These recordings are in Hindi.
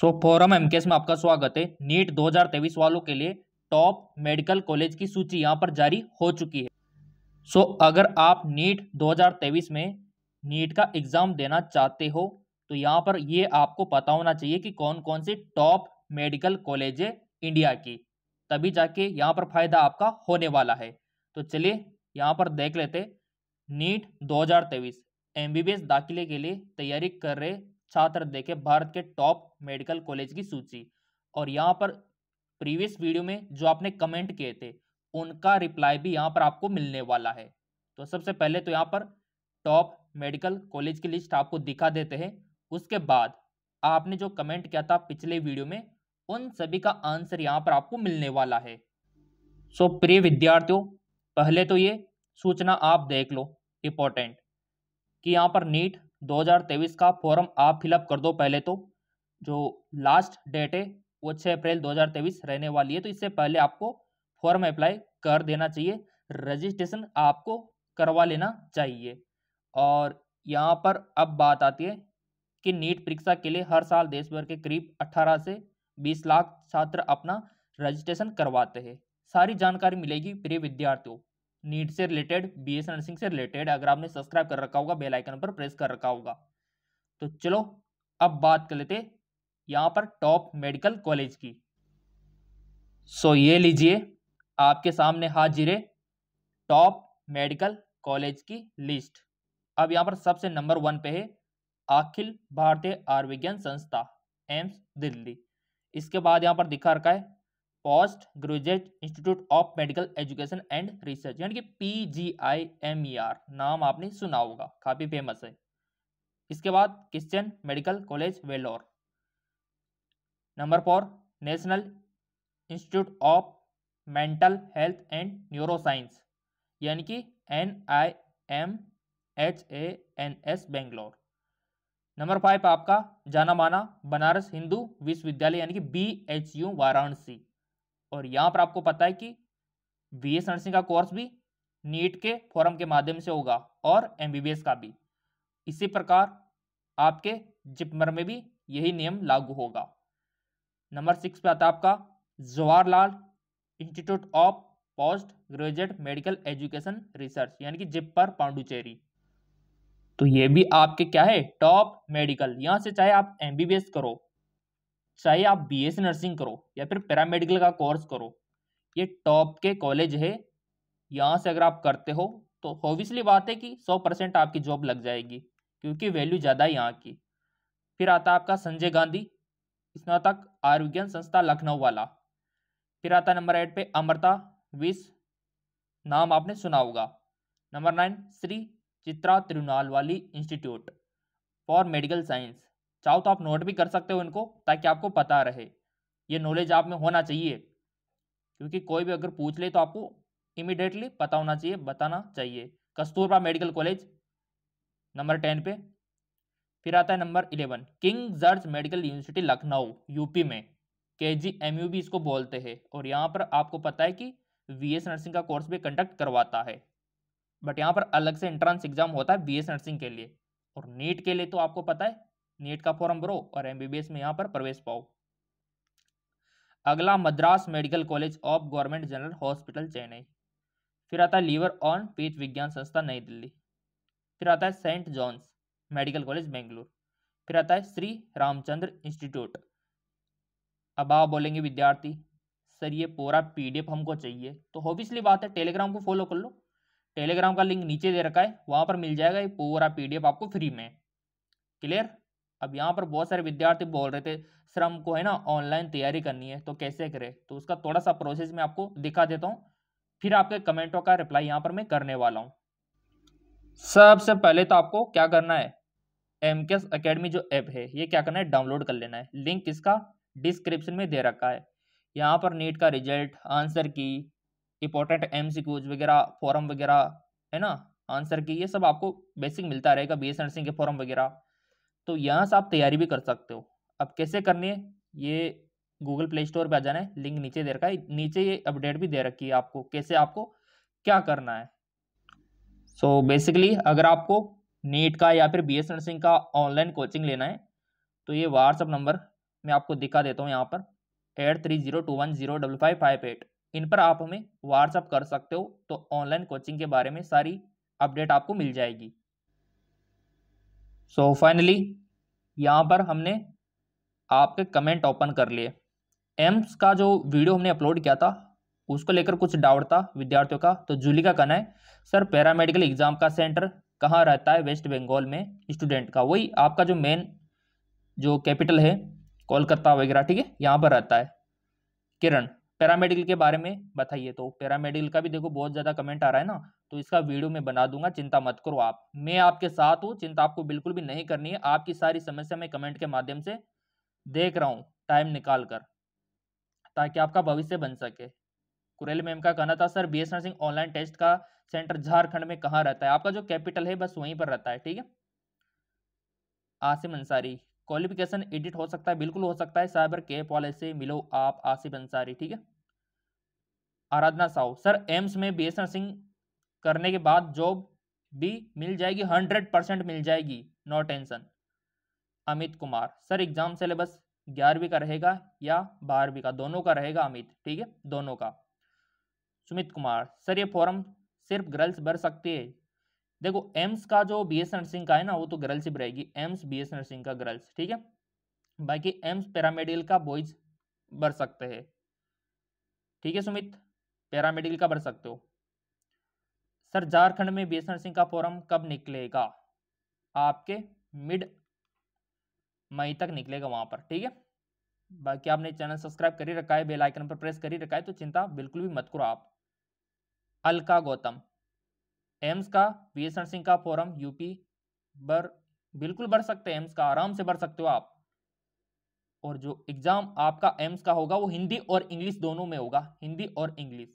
सो फोरम एमकेएस में आपका स्वागत है नीट 2023 वालों के लिए टॉप मेडिकल कॉलेज की सूची यहाँ पर जारी हो चुकी है सो so, अगर आप नीट 2023 में नीट का एग्ज़ाम देना चाहते हो तो यहाँ पर ये आपको पता होना चाहिए कि कौन कौन से टॉप मेडिकल कॉलेज है इंडिया की तभी जाके यहाँ पर फायदा आपका होने वाला है तो चलिए यहाँ पर देख लेते नीट दो हजार दाखिले के लिए तैयारी कर रहे छात्र देखे भारत के टॉप मेडिकल कॉलेज की सूची और यहाँ पर प्रीवियस वीडियो में जो आपने कमेंट किए थे उनका रिप्लाई भी यहाँ पर आपको मिलने वाला है तो सबसे पहले तो यहाँ पर टॉप मेडिकल कॉलेज की लिस्ट आपको दिखा देते हैं उसके बाद आपने जो कमेंट किया था पिछले वीडियो में उन सभी का आंसर यहाँ पर आपको मिलने वाला है सो प्रिय विद्यार्थियों पहले तो ये सूचना आप देख लो इम्पोर्टेंट कि यहाँ पर नीट 2023 का फॉर्म आप फिलअप कर दो पहले तो जो लास्ट डेट है वो छः अप्रैल 2023 रहने वाली है तो इससे पहले आपको फॉर्म अप्लाई कर देना चाहिए रजिस्ट्रेशन आपको करवा लेना चाहिए और यहाँ पर अब बात आती है कि नीट परीक्षा के लिए हर साल देश भर के करीब 18 से 20 लाख छात्र अपना रजिस्ट्रेशन करवाते हैं सारी जानकारी मिलेगी प्रिय विद्यार्थियों नीट से रिलेटेड बी एस नर्सिंग से रिलेटेड अगर आपने सब्सक्राइब कर रखा होगा बेल आइकन पर प्रेस कर रखा होगा तो चलो अब बात कर लेते यहाँ पर टॉप मेडिकल कॉलेज की सो ये लीजिए आपके सामने हाजिर है टॉप मेडिकल कॉलेज की लिस्ट अब यहाँ पर सबसे नंबर वन पे है अखिल भारतीय आयुर्विज्ञान संस्था एम्स दिल्ली इसके बाद यहाँ पर दिखा रखा है post graduate institute of medical education and research यानी कि P G I M E R नाम आपने सुना होगा काफ़ी फेमस है इसके बाद Christian medical college Vellore number four national institute of mental health and neuro science यानी कि N I M H A N S Bangalore number five आपका जाना माना बनारस हिंदू विश्वविद्यालय यानी कि बी एच यू वाराणसी और यहाँ पर आपको पता है कि बी एस नर्सिंग का कोर्स भी नीट के फॉरम के माध्यम से होगा और एमबीबीएस का भी इसी प्रकार आपके जिपमर में भी यही नियम लागू होगा नंबर सिक्स पे आता है आपका Jawaharlal institute of post graduate medical education research यानी कि जिप पर पांडुचेरी तो ये भी आपके क्या है टॉप मेडिकल यहाँ से चाहे आप एमबीबीएस करो चाहे आप बीएससी नर्सिंग करो या फिर पैरामेडिकल का कोर्स करो ये टॉप के कॉलेज है यहाँ से अगर आप करते हो तो ऑब्वियसली बात है कि सौ परसेंट आपकी जॉब लग जाएगी क्योंकि वैल्यू ज़्यादा है यहाँ की फिर आता आपका संजय गांधी स्नातक आयुर्विज्ञान संस्था लखनऊ वाला फिर आता नंबर एट पे अमृता विस नाम आपने सुना होगा नंबर नाइन श्री चित्रा त्रिनाल वाली इंस्टीट्यूट फॉर मेडिकल साइंस चाहो तो आप नोट भी कर सकते हो इनको ताकि आपको पता रहे ये नॉलेज आप में होना चाहिए क्योंकि कोई भी अगर पूछ ले तो आपको इमिडिएटली पता होना चाहिए बताना चाहिए Kasturba medical college number ten पे फिर आता है number eleven king George medical university Lucknow UP में के जी एम यू भी इसको बोलते हैं और यहाँ पर आपको पता है कि वी एस नर्सिंग का कोर्स भी कंडक्ट करवाता है बट यहाँ पर अलग से एंट्रेंस एग्जाम होता है बी एस नर्सिंग के लिए और नीट के लिए तो आपको पता है नीट का फॉर्म भरो और एमबीबीएस में यहाँ पर प्रवेश पाओ अगला Madras medical college of government general hospital Chennai फिर आता है लीवर ऑन पीत विज्ञान संस्था नई दिल्ली फिर आता है Saint John's medical college Bengaluru फिर आता है श्री रामचंद्र इंस्टीट्यूट अब आप बोलेंगे विद्यार्थी सर ये पूरा पीडीएफ हमको चाहिए तो ऑब्वियसली बात है टेलीग्राम को फॉलो कर लो टेलीग्राम का लिंक नीचे दे रखा है वहाँ पर मिल जाएगा ये पूरा पीडीएफ आपको फ्री में क्लियर अब यहाँ पर बहुत सारे विद्यार्थी बोल रहे थे सर हमको है ना ऑनलाइन तैयारी करनी है तो कैसे करें तो उसका थोड़ा सा प्रोसेस मैं आपको दिखा देता हूँ फिर आपके कमेंटों का रिप्लाई यहाँ पर मैं करने वाला हूँ सबसे पहले तो आपको क्या करना है एम के अकेडमी जो ऐप है ये क्या करना है डाउनलोड कर लेना है लिंक इसका डिस्क्रिप्शन में दे रखा है यहाँ पर नीट का रिजल्ट आंसर की इंपॉर्टेंट एम वगैरह फॉरम वगैरह है ना आंसर की ये सब आपको बेसिक मिलता रहेगा बी एस के फॉरम वगैरह तो यहाँ से आप तैयारी भी कर सकते हो अब कैसे करनी है ये गूगल प्ले स्टोर पर आ जाना है लिंक नीचे दे रखा है नीचे ये अपडेट भी दे रखी है आपको कैसे आपको क्या करना है सो so, बेसिकली अगर आपको नीट का या फिर बी एस नर्सिंग का ऑनलाइन कोचिंग लेना है तो ये व्हाट्सअप नंबर मैं आपको दिखा देता हूँ यहाँ पर eight three zero two one zero double five five eight इन पर आप हमें व्हाट्सअप कर सकते हो तो ऑनलाइन कोचिंग के बारे में सारी अपडेट आपको मिल जाएगी सो फाइनली यहाँ पर हमने आपके कमेंट ओपन कर लिए एम्स का जो वीडियो हमने अपलोड किया था उसको लेकर कुछ डाउट था विद्यार्थियों का तो जूली का कहना है सर पैरामेडिकल एग्जाम का सेंटर कहाँ रहता है वेस्ट बंगाल में स्टूडेंट का वही आपका जो मेन जो कैपिटल है कोलकाता वगैरह ठीक है यहाँ पर रहता है किरण पैरामेडिकल के बारे में बताइए तो पैरामेडिकल का भी देखो बहुत ज़्यादा कमेंट आ रहा है ना तो इसका वीडियो मैं बना दूंगा चिंता मत करो आप मैं आपके साथ हूँ चिंता आपको बिल्कुल भी नहीं करनी है आपकी सारी समस्या मैं कमेंट के माध्यम से देख रहा हूँ टाइम निकाल कर ताकि आपका भविष्य बन सके कुरेल मैम का कहना था sir B S nursing online test का सेंटर झारखंड में कहाँ रहता है आपका जो कैपिटल है बस वहीं पर रहता है ठीक है आसिम अंसारी क्वालिफिकेशन एडिट हो सकता है बिल्कुल हो सकता है साइबर कैप वाले से मिलो आप आसिफ अंसारी ठीक है आराधना साहू सर एम्स में बी एस नर्सिंग करने के बाद जॉब भी मिल जाएगी हंड्रेड परसेंट मिल जाएगी no tension Amit Kumar sir exam syllabus ग्यारहवीं का रहेगा या बारहवीं का दोनों का रहेगा अमित ठीक है दोनों का सुमित कुमार सर ये फॉर्म सिर्फ गर्ल्स भर सकती है देखो एम्स का जो बी एस नर्सिंग का है ना वो तो गर्ल्स ही रहेगी एम्स बी एस नर्सिंग का गर्ल्स ठीक है बाकी एम्स पैरामेडिकल का बॉयज भर सकते हैं ठीक है सुमित पैरामेडिकल का भर सकते हो सर झारखंड में बी एस नर्सिंग का फॉर्म कब निकलेगा आपके मिड मई तक निकलेगा वहां पर ठीक है बाकी आपने चैनल सब्सक्राइब कर ही रखा है बेल आइकन पर प्रेस कर ही रखा है तो चिंता बिल्कुल भी मत करो आप अलका गौतम एम्स का बीएसएन सिंह का फोरम यूपी बर बिल्कुल भर सकते हैं एम्स का आराम से भर सकते हो आप और जो एग्जाम आपका एम्स का होगा वो हिंदी और इंग्लिश दोनों में होगा हिंदी और इंग्लिश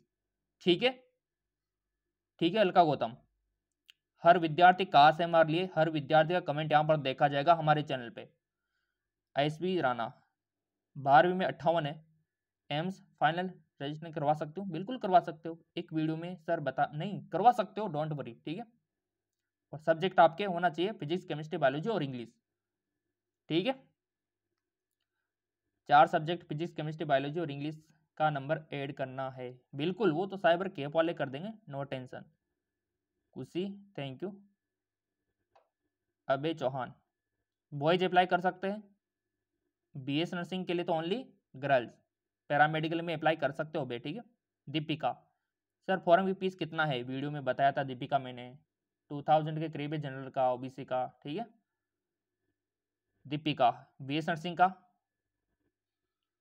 ठीक है ठीक है अलका गौतम हर विद्यार्थी का से मार लिए हर विद्यार्थी का कमेंट यहाँ पर देखा जाएगा हमारे चैनल पे एस राणा बारहवीं में अट्ठावन है एम्स फाइनल रजिस्ट्रेशन करवा सकते हो बिल्कुल करवा सकते हो एक वीडियो में सर बता नहीं करवा सकते हो डोंट वरी ठीक है और सब्जेक्ट आपके होना चाहिए फिजिक्स केमिस्ट्री बायोलॉजी और इंग्लिश ठीक है चार सब्जेक्ट फिजिक्स केमिस्ट्री बायोलॉजी और इंग्लिश का नंबर ऐड करना है बिल्कुल वो तो साइबर केप वाले कर देंगे no tension Khushi thank you Abhay Chauhan boys apply कर सकते हैं बीएस नर्सिंग के लिए तो ओनली गर्ल्स पैरामेडिकल में अप्लाई कर सकते हो बे ठीक है दीपिका सर फॉरम की फीस कितना है वीडियो में बताया था दीपिका मैंने टू थाउजेंड के करीब है जनरल का ओबीसी का ठीक है दीपिका बी एस नर्सिंग का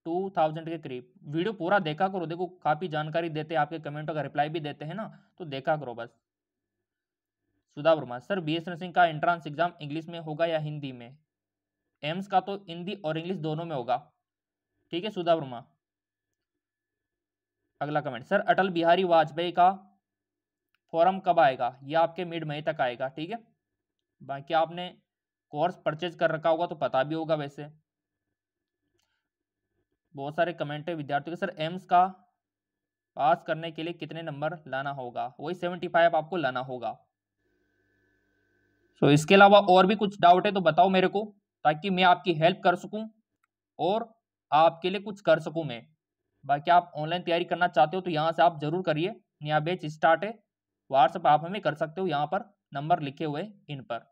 टू थाउजेंड के करीब वीडियो पूरा देखा करो देखो काफ़ी जानकारी देते हैं आपके कमेंटों का रिप्लाई भी देते हैं ना तो देखा करो बस Sudha Verma sir B S nursing का एंट्रांस एग्जाम इंग्लिश में होगा या हिंदी में एम्स का तो हिंदी और इंग्लिश दोनों में होगा ठीक है सुधा वर्मा अगला कमेंट सर अटल बिहारी वाजपेयी का फॉरम कब आएगा ये आपके मिड मई तक आएगा ठीक है बाकी आपने कोर्स परचेज कर रखा होगा तो पता भी होगा वैसे बहुत सारे कमेंट है विद्यार्थियों के सर एम्स का पास करने के लिए कितने नंबर लाना होगा वही सेवेंटी फाइव आपको लाना होगा सो so, इसके अलावा और भी कुछ डाउट है तो बताओ मेरे को ताकि मैं आपकी हेल्प कर सकूं और आपके लिए कुछ कर सकूं मैं बाकी आप ऑनलाइन तैयारी करना चाहते हो तो यहाँ से आप जरूर करिए नया बैच स्टार्ट है व्हाट्सअप आप हमें कर सकते हो यहाँ पर नंबर लिखे हुए इन पर